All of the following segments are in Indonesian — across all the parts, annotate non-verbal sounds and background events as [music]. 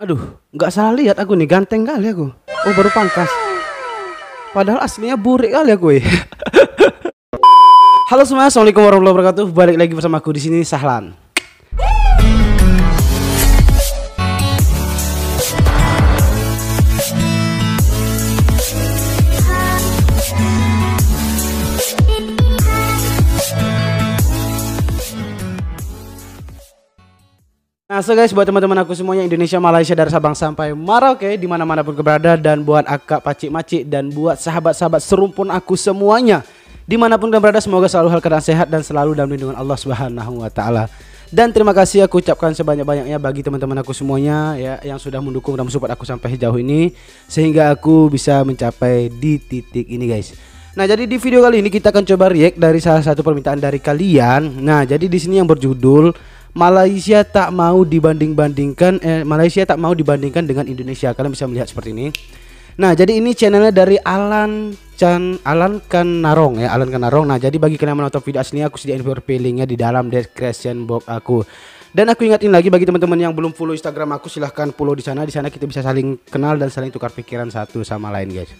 Aduh, nggak salah lihat aku nih, ganteng kali aku. Oh, baru pangkas. Padahal aslinya burik kali aku. Eh. [laughs] Halo semuanya, assalamualaikum warahmatullahi wabarakatuh. Balik lagi bersama aku di sini Sahlan. Namaste guys buat teman-teman aku semuanya Indonesia, Malaysia, dari Sabang sampai Merauke di mana-mana pun berada dan buat akak pacik macik dan buat sahabat-sahabat serumpun aku semuanya dimanapun kalian berada semoga selalu hal keadaan sehat dan selalu dalam lindungan Allah Subhanahu Wa Taala. Dan terima kasih aku ucapkan sebanyak-banyaknya bagi teman-teman aku semuanya ya yang sudah mendukung dan support aku sampai sejauh ini sehingga aku bisa mencapai di titik ini guys. Nah, jadi di video kali ini kita akan coba react dari salah satu permintaan dari kalian. Nah, jadi di sini yang berjudul Malaysia tak mau dibanding-bandingkan eh, Malaysia tak mau dibandingkan dengan Indonesia. Kalian bisa melihat seperti ini. Nah, jadi ini channelnya dari Alan Chan Alan Kanarong ya, Alan Kanarong. Nah, jadi bagi kalian yang menonton video aslinya aku sediain info linknya di dalam description box aku. Dan aku ingatin lagi bagi teman-teman yang belum follow Instagram aku silahkan follow di sana. Di sana kita bisa saling kenal dan saling tukar pikiran satu sama lain, guys.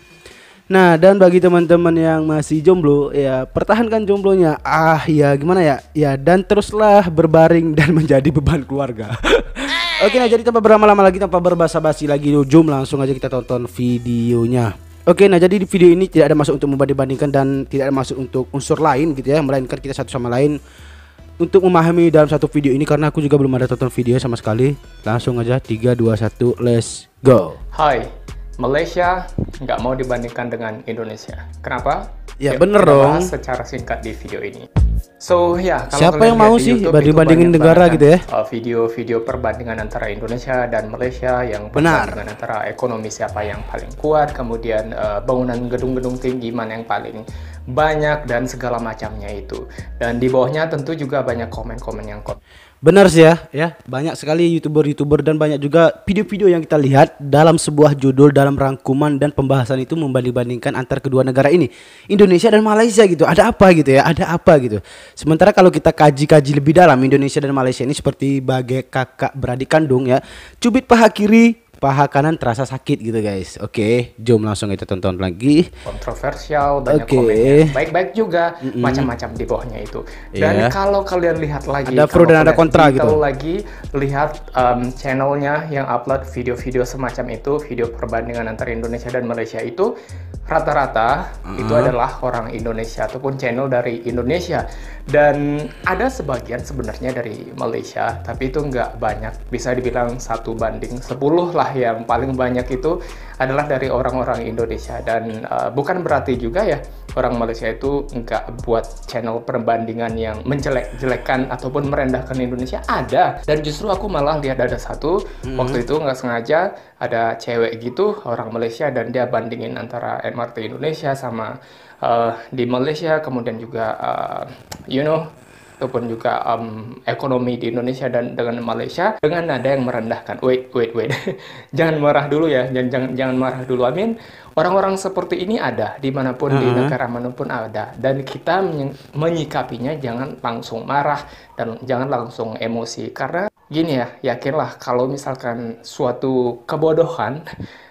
Nah, dan bagi teman-teman yang masih jomblo, ya pertahankan jomblonya. Ah, ya gimana ya? Ya dan teruslah berbaring [laughs] dan menjadi beban keluarga. [laughs] Oke, nah jadi tanpa berlama-lama lagi tanpa berbahasa basi lagi, jom langsung aja kita tonton videonya. Oke, nah jadi di video ini tidak ada masuk untuk membanding-bandingkan dan tidak ada masuk untuk unsur lain gitu ya, melainkan kita satu sama lain untuk memahami dalam satu video ini karena aku juga belum ada tonton video sama sekali. Langsung aja 3 2 1 let's go. Hai, Malaysia nggak mau dibandingkan dengan Indonesia. Kenapa? Ya bener dong. Secara singkat di video ini. So ya, kalau siapa yang mau sih Dibandingin negara kan, gitu ya? Eh, video-video perbandingan antara Indonesia dan Malaysia yang benar dengan antara ekonomi siapa yang paling kuat, kemudian uh, bangunan gedung-gedung tinggi mana yang paling banyak dan segala macamnya itu. Dan di bawahnya tentu juga banyak komen-komen yang Benar sih ya, ya. Banyak sekali YouTuber-YouTuber dan banyak juga video-video yang kita lihat dalam sebuah judul, dalam rangkuman dan pembahasan itu membanding-bandingkan antar kedua negara ini. Indonesia dan Malaysia gitu. Ada apa gitu ya? Ada apa gitu. Sementara kalau kita kaji-kaji lebih dalam, Indonesia dan Malaysia ini seperti bagai kakak beradik kandung ya. Cubit paha kiri, paha kanan terasa sakit gitu guys. Oke, okay, jom langsung kita tonton lagi. Kontroversial banyak okay. komennya. Baik-baik juga mm -hmm. macam-macam di bawahnya itu. Iya. Dan yeah. kalau kalian lihat lagi ada pro dan ada kontra gitu. lagi lihat um, channelnya yang upload video-video semacam itu, video perbandingan antara Indonesia dan Malaysia itu rata-rata mm-hmm. itu adalah orang Indonesia ataupun channel dari Indonesia dan ada sebagian sebenarnya dari Malaysia tapi itu nggak banyak bisa dibilang satu banding 10 lah yang paling banyak itu adalah dari orang-orang Indonesia dan uh, bukan berarti juga ya orang Malaysia itu nggak buat channel perbandingan yang menjelek-jelekan ataupun merendahkan Indonesia ada dan justru aku malah lihat ada satu hmm waktu itu nggak sengaja ada cewek gitu orang Malaysia dan dia bandingin antara MRT Indonesia sama uh, di Malaysia kemudian juga uh, you know ataupun juga um, ekonomi di Indonesia dan dengan Malaysia dengan nada yang merendahkan. Wait, wait, wait. [laughs] jangan marah dulu ya. Jangan jangan, jangan marah dulu. Amin. Orang-orang seperti ini ada dimanapun uh -huh. di mm-hmm. negara manapun ada dan kita menyikapinya jangan langsung marah dan jangan langsung emosi karena gini ya yakinlah kalau misalkan suatu kebodohan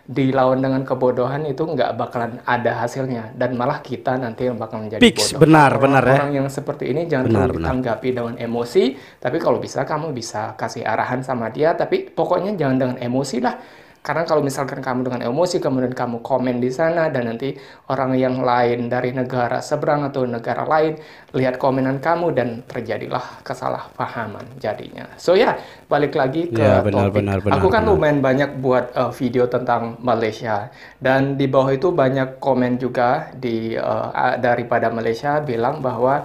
dilawan dengan kebodohan itu nggak bakalan ada hasilnya dan malah kita nanti yang bakal menjadi Fix, bodoh. benar orang, benar orang ya. Orang yang seperti ini jangan benar, ditanggapi benar. dengan emosi, tapi kalau bisa kamu bisa kasih arahan sama dia, tapi pokoknya jangan dengan emosi lah karena kalau misalkan kamu dengan emosi kemudian kamu komen di sana dan nanti orang yang lain dari negara seberang atau negara lain lihat komenan kamu dan terjadilah kesalahpahaman jadinya. So ya, yeah, balik lagi ke yeah, benar, topik. Benar, benar, Aku kan benar. lumayan banyak buat uh, video tentang Malaysia dan di bawah itu banyak komen juga di uh, daripada Malaysia bilang bahwa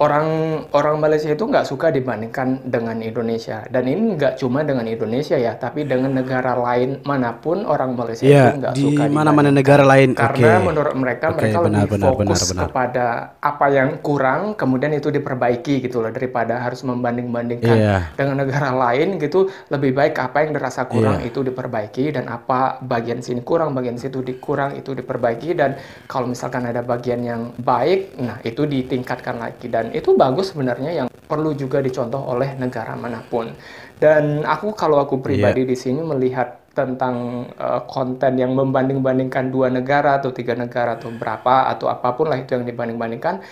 orang orang Malaysia itu nggak suka dibandingkan dengan Indonesia dan ini nggak cuma dengan Indonesia ya tapi dengan negara lain manapun orang Malaysia yeah, itu nggak di suka di mana-mana negara lain karena okay. menurut mereka okay, mereka benar, lebih benar, fokus benar, benar. kepada apa yang kurang kemudian itu diperbaiki gitu loh daripada harus membanding-bandingkan yeah. dengan negara [laughs] lain gitu lebih baik apa yang dirasa kurang yeah. itu diperbaiki dan apa bagian sini kurang bagian situ dikurang itu diperbaiki dan kalau misalkan ada bagian yang baik nah itu ditingkatkan lagi dan itu bagus sebenarnya yang perlu juga dicontoh oleh negara manapun. Dan aku kalau aku pribadi yeah. di sini melihat tentang uh, konten yang membanding-bandingkan dua negara atau tiga negara atau berapa atau apapun lah itu yang dibanding-bandingkan,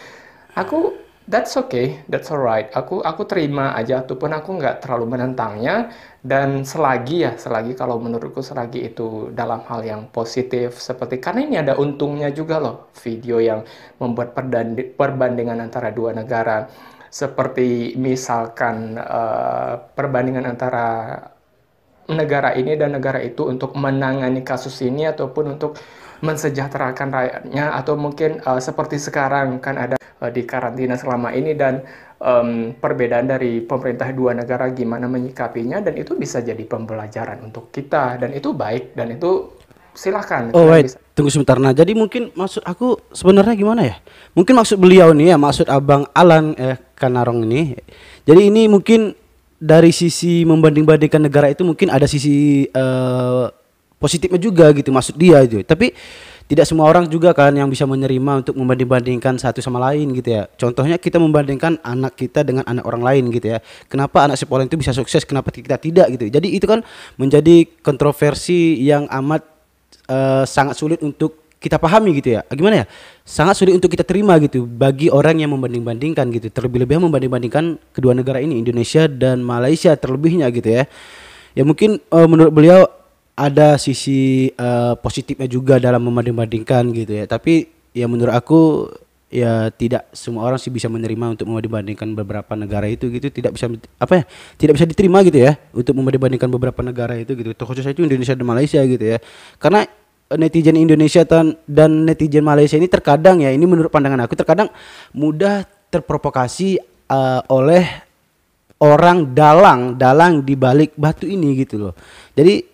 aku that's okay, that's alright. Aku aku terima aja, ataupun aku nggak terlalu menentangnya. Dan selagi ya, selagi kalau menurutku selagi itu dalam hal yang positif seperti karena ini ada untungnya juga loh video yang membuat perbandingan antara dua negara seperti misalkan uh, perbandingan antara negara ini dan negara itu untuk menangani kasus ini ataupun untuk mensejahterakan rakyatnya atau mungkin uh, seperti sekarang kan ada uh, di karantina selama ini dan um, perbedaan dari pemerintah dua negara gimana menyikapinya dan itu bisa jadi pembelajaran untuk kita dan itu baik dan itu silakan. Oh wait, bisa. tunggu sebentar. Nah, jadi mungkin maksud aku sebenarnya gimana ya? Mungkin maksud beliau nih ya, maksud Abang Alan eh Kanarong ini. Jadi ini mungkin dari sisi membanding-bandingkan negara itu mungkin ada sisi uh, positifnya juga gitu maksud dia itu. Tapi tidak semua orang juga kan yang bisa menerima untuk membanding-bandingkan satu sama lain gitu ya. Contohnya kita membandingkan anak kita dengan anak orang lain gitu ya. Kenapa anak sekolah itu bisa sukses, kenapa kita tidak gitu. Jadi itu kan menjadi kontroversi yang amat uh, sangat sulit untuk kita pahami gitu ya. Gimana ya? Sangat sulit untuk kita terima gitu bagi orang yang membanding-bandingkan gitu. Terlebih-lebih membanding-bandingkan kedua negara ini Indonesia dan Malaysia terlebihnya gitu ya. Ya mungkin uh, menurut beliau ada sisi uh, positifnya juga dalam membanding-bandingkan gitu ya. Tapi ya menurut aku ya tidak semua orang sih bisa menerima untuk membanding-bandingkan beberapa negara itu gitu tidak bisa apa ya tidak bisa diterima gitu ya untuk membanding-bandingkan beberapa negara itu gitu khususnya itu Indonesia dan Malaysia gitu ya karena eh, netizen Indonesia dan, dan netizen Malaysia ini terkadang ya ini menurut pandangan aku terkadang mudah terprovokasi uh, oleh orang dalang dalang di balik batu ini gitu loh jadi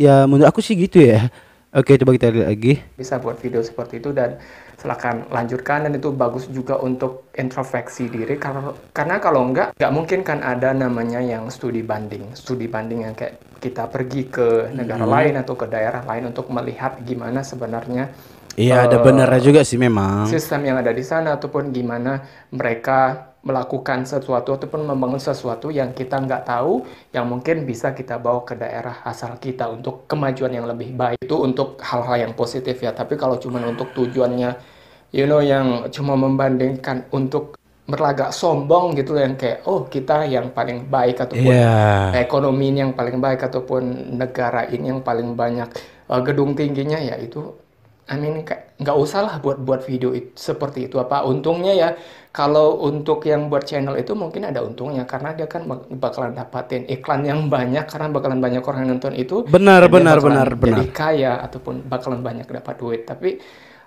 ya menurut aku sih gitu ya Oke, coba kita lihat lagi. Bisa buat video seperti itu dan silahkan lanjutkan dan itu bagus juga untuk introspeksi diri karena kalau enggak nggak mungkin kan ada namanya yang studi banding. Studi banding yang kayak kita pergi ke negara hmm. lain atau ke daerah lain untuk melihat gimana sebenarnya Iya, uh, ada eh, benernya juga sih memang. Sistem yang ada di sana ataupun gimana mereka melakukan sesuatu ataupun membangun sesuatu yang kita nggak tahu yang mungkin bisa kita bawa ke daerah asal kita untuk kemajuan yang lebih baik itu untuk hal-hal yang positif ya tapi kalau cuma untuk tujuannya you know yang cuma membandingkan untuk berlagak sombong gitu yang kayak oh kita yang paling baik ataupun yeah. ekonomi ini yang paling baik ataupun negara ini yang paling banyak eh, gedung tingginya ya itu I mean nggak usah lah buat buat video it, seperti itu apa untungnya ya kalau untuk yang buat channel itu mungkin ada untungnya karena dia kan bakalan dapatin iklan yang banyak karena bakalan banyak orang nonton itu benar benar benar benar jadi kaya ataupun bakalan banyak dapat duit tapi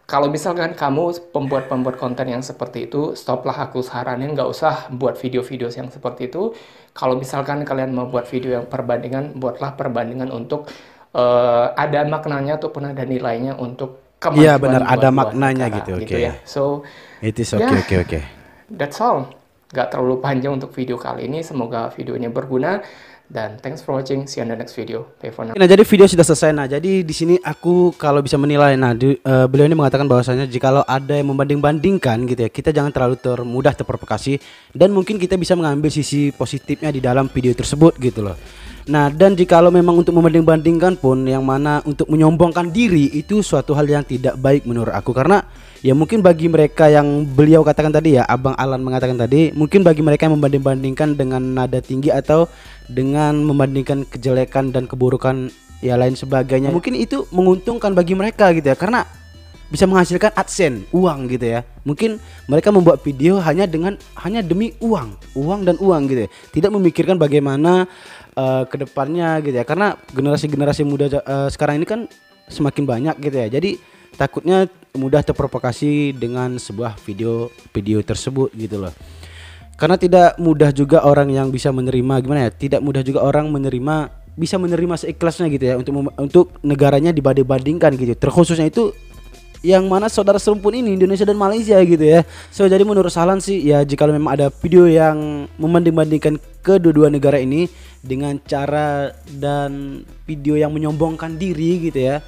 kalau misalkan kamu pembuat-pembuat konten yang seperti itu, stoplah aku saranin nggak usah buat video-video yang seperti itu. Kalau misalkan kalian mau buat video yang perbandingan, buatlah perbandingan untuk uh, ada maknanya ataupun ada nilainya untuk kemajuan Iya benar, ada maknanya negara, gitu, gitu. Oke. Okay. ya. So it is ya, okay, yeah, okay, okay. That's all. Gak terlalu panjang untuk video kali ini. Semoga videonya berguna dan thanks for watching. See you on the next video. Bye for now. Nah, jadi video sudah selesai. Nah, jadi di sini aku kalau bisa menilai nah di, uh, beliau ini mengatakan bahwasanya jikalau ada yang membanding-bandingkan gitu ya, kita jangan terlalu termudah terprovokasi dan mungkin kita bisa mengambil sisi positifnya di dalam video tersebut gitu loh. Nah, dan jika jikalau memang untuk membanding-bandingkan pun yang mana untuk menyombongkan diri itu suatu hal yang tidak baik menurut aku karena ya mungkin bagi mereka yang beliau katakan tadi ya Abang Alan mengatakan tadi mungkin bagi mereka yang membanding-bandingkan dengan nada tinggi atau dengan membandingkan kejelekan dan keburukan ya lain sebagainya mungkin itu menguntungkan bagi mereka gitu ya karena bisa menghasilkan adsense uang gitu ya mungkin mereka membuat video hanya dengan hanya demi uang uang dan uang gitu ya tidak memikirkan bagaimana uh, eh, kedepannya gitu ya karena generasi generasi muda uh, sekarang ini kan semakin banyak gitu ya jadi takutnya mudah terprovokasi dengan sebuah video video tersebut gitu loh karena tidak mudah juga orang yang bisa menerima gimana ya tidak mudah juga orang menerima bisa menerima seikhlasnya gitu ya untuk untuk negaranya dibanding-bandingkan gitu terkhususnya itu yang mana saudara serumpun ini Indonesia dan Malaysia gitu ya. So jadi menurut Salan sih ya jika memang ada video yang membanding-bandingkan kedua-dua negara ini dengan cara dan video yang menyombongkan diri gitu ya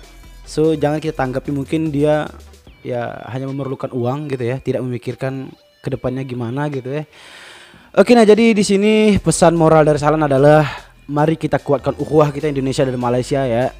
so jangan kita tanggapi mungkin dia ya hanya memerlukan uang gitu ya tidak memikirkan kedepannya gimana gitu ya oke nah jadi di sini pesan moral dari Salan adalah mari kita kuatkan ukhuwah kita Indonesia dan Malaysia ya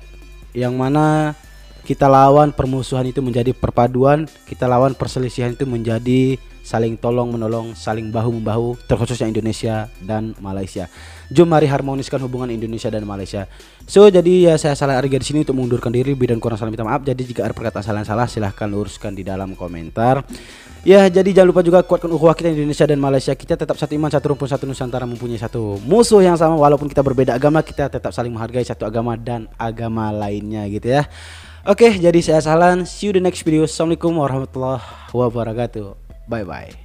yang mana kita lawan permusuhan itu menjadi perpaduan kita lawan perselisihan itu menjadi saling tolong menolong, saling bahu membahu, terkhususnya Indonesia dan Malaysia. Jom mari harmoniskan hubungan Indonesia dan Malaysia. So jadi ya saya salah Arga di sini untuk mengundurkan diri lebih dan kurang salah minta maaf. Jadi jika ada perkataan salah salah silahkan luruskan di dalam komentar. Ya jadi jangan lupa juga kuatkan ukhuwah kita Indonesia dan Malaysia. Kita tetap satu iman, satu rumpun, satu nusantara mempunyai satu musuh yang sama walaupun kita berbeda agama kita tetap saling menghargai satu agama dan agama lainnya gitu ya. Oke, jadi saya salam. See you the next video. Assalamualaikum warahmatullahi wabarakatuh. Bye bye.